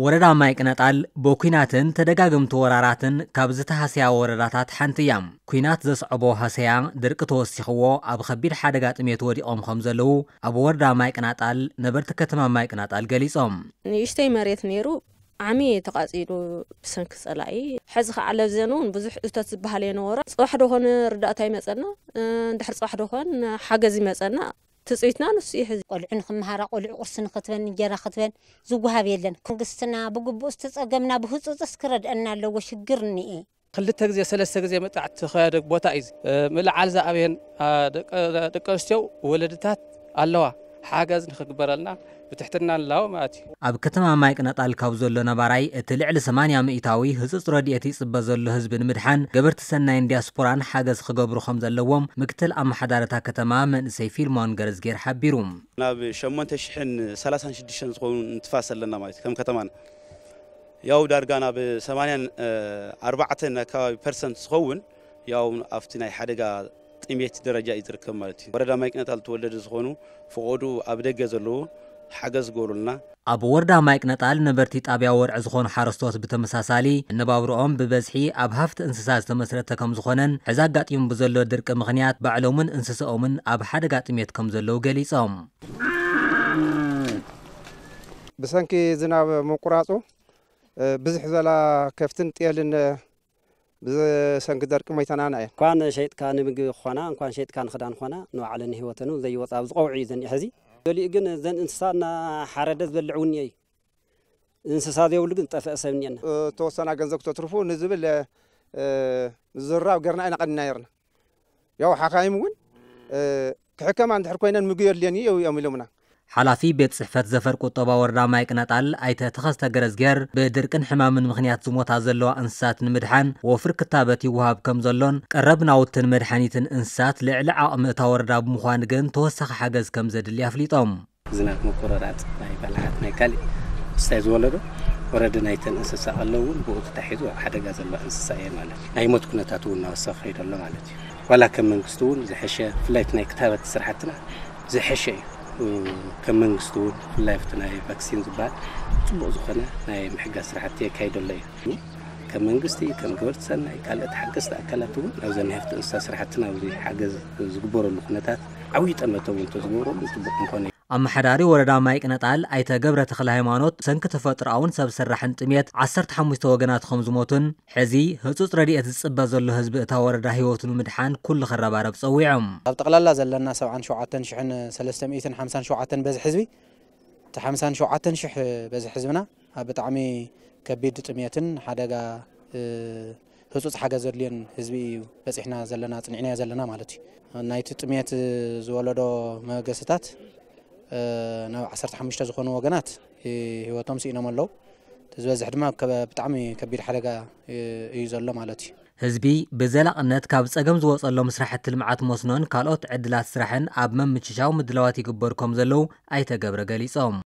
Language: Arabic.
ወረዳ ማይ ቅነጣል ብኩናትን ተደጋግምቲ ወራራትን ካብ ዝተሃስያ ወረዳታት ሓንቲ እያ ኩናት ዘስዕቦ ሃሰያ ድርቂ ተወሲኽዎ ኣብ ከቢድ ሓደጋ ጥሜት ወዲቖም ከም ዘለዉ ኣብ ወረዳ ማይ ቅናጣል ነበርቲ ከተማ ማይ ቅናጣል ገሊፆም ንእሽተይ መሬት ነይሩ ዓሚ ተቃፂሉ ብሰንኪ ፀላኢ ሕዚ ከዓ ለብዘን እውን ብዙሕ እቶት ዝበሃል የነበሮ ፅባሕ ዶኾን ርዳእታ ይመፀና እንድሕር ፅባሕ ዶኾን ሓገዝ ይመፀና تصيتنا نص يهز قلعن خمهارا قلع قرصن خطبن جرا خطبن زوجها بيلن كنقصنا بقبوس تصقمنا بهز وتسكرد أن لو شجرني إيه خلت هكذا سلسة هكذا متاع تخارج بوتايز ملعزة أبين دك دك أشتو ولدتات الله ሓገዝ ንኽግበረልና ብትሕትና ንላው ማለት እዩ ኣብ ከተማ ማይ ቅነጣል ካብ ዘሎ ነባራይ እቲ ልዕሊ 80 ሚእታዊ ህፅፅ ረድኤት ይፅበ ዘሎ ህዝቢ ንምድሓን ገበርቲ ሰናይን ዲያስፖራን ሓገዝ ክገብሩ ከም ዘለዎም ምክትል ኣመሓዳርታ ከተማ መንእሰይ ፊልሞን ገረዝጌር ሓቢሩ ናብ 836 ዝኾኑ ንትፋስ ኣለና ማለት እዩ ከም ከተማና ያው ዳርጋ ናብ 84 ኣካባቢ ፐርሰንት ዝኸውን ያው ኣብቲ ናይ ሓደጋ ጥሜት ደረጃ እዩ ዝርከብ ማለት እዩ ወረዳ ማይ ቅነታ ዝኾኑ ፍቐዱ ኣብ ደገ ዘለዎ ሓገዝ ገብሩልና ኣብ ወረዳ ማይቅ ነጣል ነበርቲ ጣብያ ወርዒ ዝኾኑ ሓረስቶት ብተመሳሳሊ እነባብሮኦም ብበዝሒ ኣብ ሃፍቲ እንስሳ ዝተመስረተ ከም ዝኾነን ሕዚ ኣጋጢሙ ብዘሎ ድርቂ ምኽንያት ባዕሎምን እንስሳኦምን ኣብ ሓደጋ ጥሜት ከም ዘለዉ ገሊፆም ብሰንኪ ዝናብ ምቁራፁ ብዙሕ ዘላ ከፍትን ጥየልን ብሰንኪ ደርቂ መይተናና እየን እንኳን ሸይጥካ ንምግቢ ክኾና እንኳን ሸይጥካ ንክዳን ክኾና ንባዕለን ሂወተን ዘይወፃብ ዝቀውዒ እዩ ዘኒአ ሕዚ ገሊኡ ግን እዘን እንስሳ ሓረደ ዝበልዕ እውን እየ እዩ እንስሳ ዘይብሉ ግን ዝጠፍአ ሰብ እኒአና ተወሰና ገንዘብ ክተትርፉ ንዝብል ዝራብ ገርና ኢና ቀኒና ነርና ያው ሓካይም እውን ክሕከማ እንድሕር ኮይነን ምግቢ የድልየን እዩ እዮም ኢሎምና ሓላፊ ቤት ፅሕፈት ዘፈር ቁጠባ ወረዳ ማይ ቅነጣል ኣይተ ተኸስተ ገረዝጌር ብድርቅን ሕማምን ምክንያት ዝሞታ ዘለዋ እንስሳት ንምድሓን ወፍሪ ክታበት ይወሃብ ከም ዘሎን ቀረብ ናውትን መድሓኒትን እንስሳት ልዕሊ ዓቕሚ እታ ወረዳ ብምዃን ግን ተወሳኺ ሓገዝ ከም ዘድሊ ኣፍሊጦም ዝናት መኮረራፅ ናይ በልዓት ናይ ካሊእ ስታይ ዝወለዶ ወረዲ ናይተን እንስሳ ከለው እውን ብኡ ተታሒዙ ሓደጋ ዘለዋ እንስሳ እየን ማለት እዩ ናይ ሞት ኩነታት እውን እናወሰኺ ከይደሎ ማለት እዩ ዋላ ከም መንግስቲ እውን ዝሐሸ ብፍላይ ናይ ክታበት ስራሕትና ዝሐሸ እዩ ካብ መንግስቲ እውን ብፍላይ ኣብቲ ናይ ቫክሲን ዝበሃል ፅቡቅ ዝኾነ ናይ ምሕጋዝ ስራሕቲ የካይደሎ እዩ ከም መንግስቲ ከም ገበርቲ ሰናይ ካልኦት ሓገዝቲ ኣካላት እውን ኣብዘን ሃፍቲ እንስሳ ስራሕቲ ናብዚ ሓገዝ ዝግበረሉ ኩነታት ዓብዪ ጠመተ እውን ተዝገብረሉ ፅቡቅ ምኾነ ኣመሓዳሪ ወረዳ ማይ ቅነጣል ኣይተ ገብረ ተክለ ሃይማኖት ሰንኪ ተፈጥሮኣውን ሰብ ስራሕን ጥሜት 15 ወገናት ከም ዝሞቱን ሕዚ ህፁፅ ረድኤት ዝፅበ ዘሎ ህዝቢ እታ ወረዳ ሂወቱ ንምድሓን ኩሉ ከረባረብ ፀዊዖም ኣብ ጠቕላላ ዘለና 77357 በዚ ህዝቢ እቲ 57000 በዚ ህዝብና ኣብ ብጣዕሚ ከቢድ ጥሜትን ሓደጋ ህፁፅ ሓገዝ ዘድልዮን ህዝቢ እዩ በፂሕና ዘለና ፅኒዕናዮ ዘለና ማለት እዩ ናይቲ ጥሜት ዝወለዶ መገስታት اه، ناب عصرت حمش تزخون وجنات اه، هو تمسي إنما الله تزوج حدما كب بتعمي كبير حلقة يزال لهم على هزبي بزلا أنت كابس أجمع زوج الله مسرح تلمعات مصنون كالوت عدلات سرحن أبمن متشاو مدلواتي كبركم زلو أي تجبر جليسهم